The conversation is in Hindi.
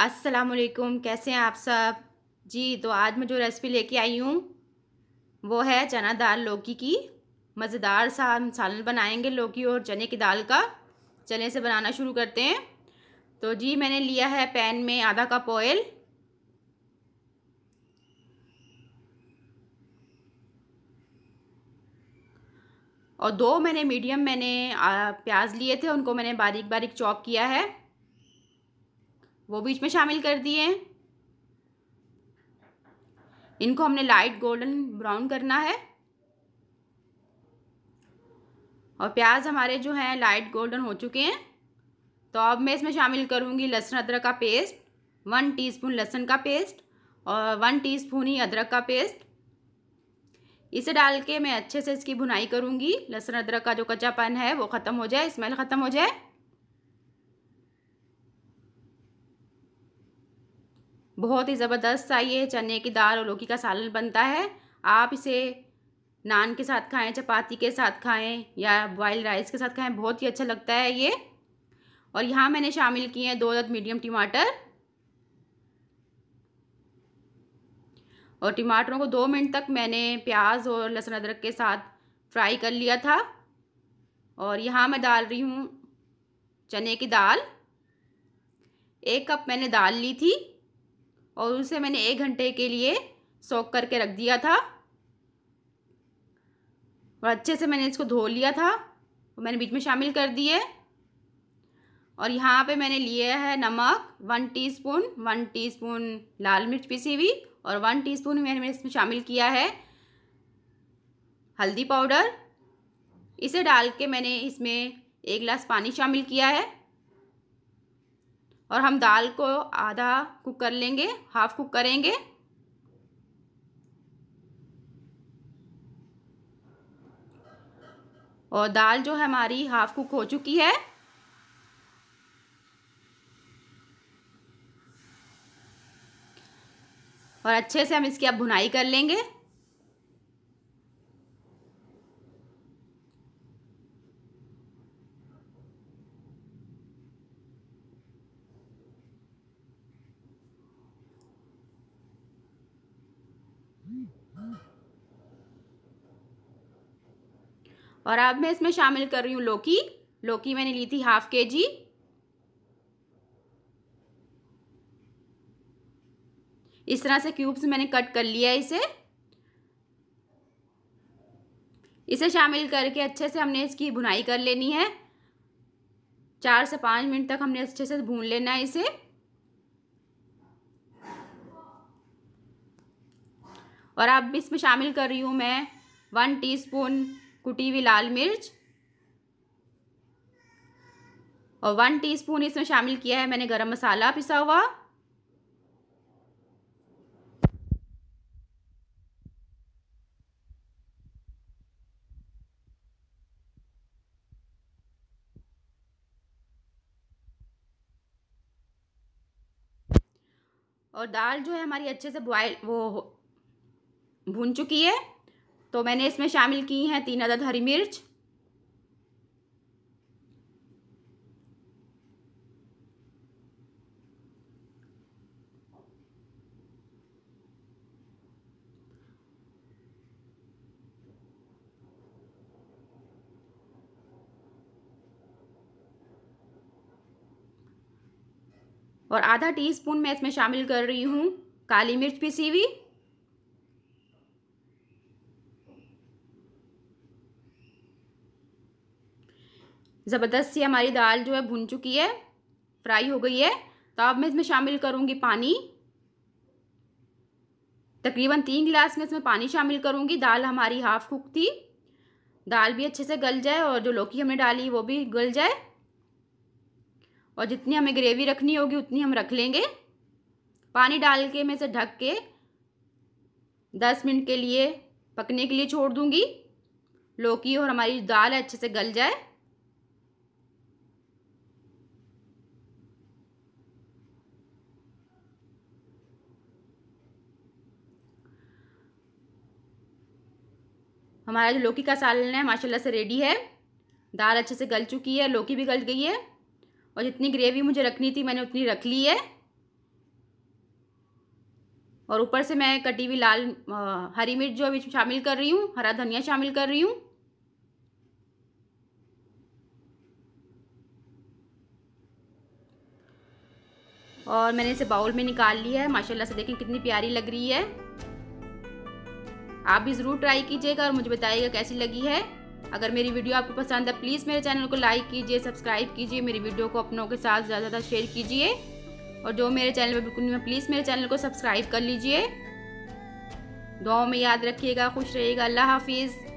असलकुम कैसे हैं आप सब जी तो आज मैं जो रेसिपी लेके आई हूँ वो है चना दाल लौकी की मज़ेदार सा मसाल सालन बनाएंगे लौकी और चने की दाल का चने से बनाना शुरू करते हैं तो जी मैंने लिया है पैन में आधा कप ऑयल और दो मैंने मीडियम मैंने प्याज लिए थे उनको मैंने बारीक बारीक चॉप किया है वो भी इसमें शामिल कर दिए इनको हमने लाइट गोल्डन ब्राउन करना है और प्याज हमारे जो हैं लाइट गोल्डन हो चुके हैं तो अब मैं इसमें शामिल करूँगी लहसुन अदरक का पेस्ट वन टीस्पून लहसुन का पेस्ट और वन टीस्पून ही अदरक का पेस्ट इसे डाल के मैं अच्छे से इसकी भुनाई करूँगी लहसुन अदरक का जो कच्चापन है वो ख़त्म हो जाए स्मेल ख़त्म हो जाए बहुत ही ज़बरदस्त सा ये चने की दाल और लौकी का सालन बनता है आप इसे नान के साथ खाएं चपाती के साथ खाएं या बॉयल राइस के साथ खाएं बहुत ही अच्छा लगता है ये और यहाँ मैंने शामिल किए हैं दो अदद मीडियम टमाटर और टमाटरों को दो मिनट तक मैंने प्याज और लहसुन अदरक के साथ फ्राई कर लिया था और यहाँ मैं डाल रही हूँ चने की दाल एक कप मैंने दाल ली थी और उसे मैंने एक घंटे के लिए सोक करके रख दिया था और अच्छे से मैंने इसको धो लिया था और मैंने बीच में शामिल कर दिए और यहाँ पे मैंने लिया है नमक वन टीस्पून वन टी लाल मिर्च पिसी हुई और वन टीस्पून मैंने इसमें शामिल किया है हल्दी पाउडर इसे डाल के मैंने इसमें एक गिलास पानी शामिल किया है और हम दाल को आधा कुक कर लेंगे हाफ कुक करेंगे और दाल जो है हमारी हाफ कुक हो चुकी है और अच्छे से हम इसकी अब भुनाई कर लेंगे और अब मैं इसमें शामिल कर रही हूँ लौकी लौकी मैंने ली थी हाफ के जी इस तरह से क्यूब्स मैंने कट कर लिया इसे इसे शामिल करके अच्छे से हमने इसकी भुनाई कर लेनी है चार से पाँच मिनट तक हमने अच्छे से भून लेना है इसे और अब इसमें शामिल कर रही हूँ मैं वन टीस्पून कुटी हुई लाल मिर्च और वन टीस्पून इसमें शामिल किया है मैंने गरम मसाला पिसा हुआ और दाल जो है हमारी अच्छे से बॉयल वो भून चुकी है तो मैंने इसमें शामिल की हैं तीन अदद हरी मिर्च और आधा टीस्पून मैं इसमें शामिल कर रही हूँ काली मिर्च पिसी हुई ज़बरदस्त सी हमारी दाल जो है भुन चुकी है फ्राई हो गई है तो अब मैं इसमें शामिल करूँगी पानी तकरीबन तीन गिलास में इसमें पानी शामिल करूँगी दाल हमारी हाफ कुक थी दाल भी अच्छे से गल जाए और जो लौकी हमने डाली वो भी गल जाए और जितनी हमें ग्रेवी रखनी होगी उतनी हम रख लेंगे पानी डाल के मैं इसे ढक के दस मिनट के लिए पकने के लिए छोड़ दूँगी लौकी और हमारी दाल अच्छे से गल जाए हमारा जो लौकी का सालन है माशाल्लाह से रेडी है दाल अच्छे से गल चुकी है लौकी भी गल गई है और जितनी ग्रेवी मुझे रखनी थी मैंने उतनी रख ली है और ऊपर से मैं कटी हुई लाल हरी मिर्च जो अभी शामिल कर रही हूँ हरा धनिया शामिल कर रही हूँ और मैंने इसे बाउल में निकाल ली है माशाल्लाह से देखें कितनी प्यारी लग रही है आप भी ज़रूर ट्राई कीजिएगा और मुझे बताइएगा कैसी लगी है अगर मेरी वीडियो आपको पसंद है प्लीज़ मेरे चैनल को लाइक कीजिए सब्सक्राइब कीजिए मेरी वीडियो को अपनों के साथ ज़्यादा ज़्यादा शेयर कीजिए और जो मेरे चैनल पर बिल्कुल नहीं है प्लीज़ मेरे चैनल को सब्सक्राइब कर लीजिए दुआओं में याद रखिएगा खुश रहिएगा अल्लाह हाफिज़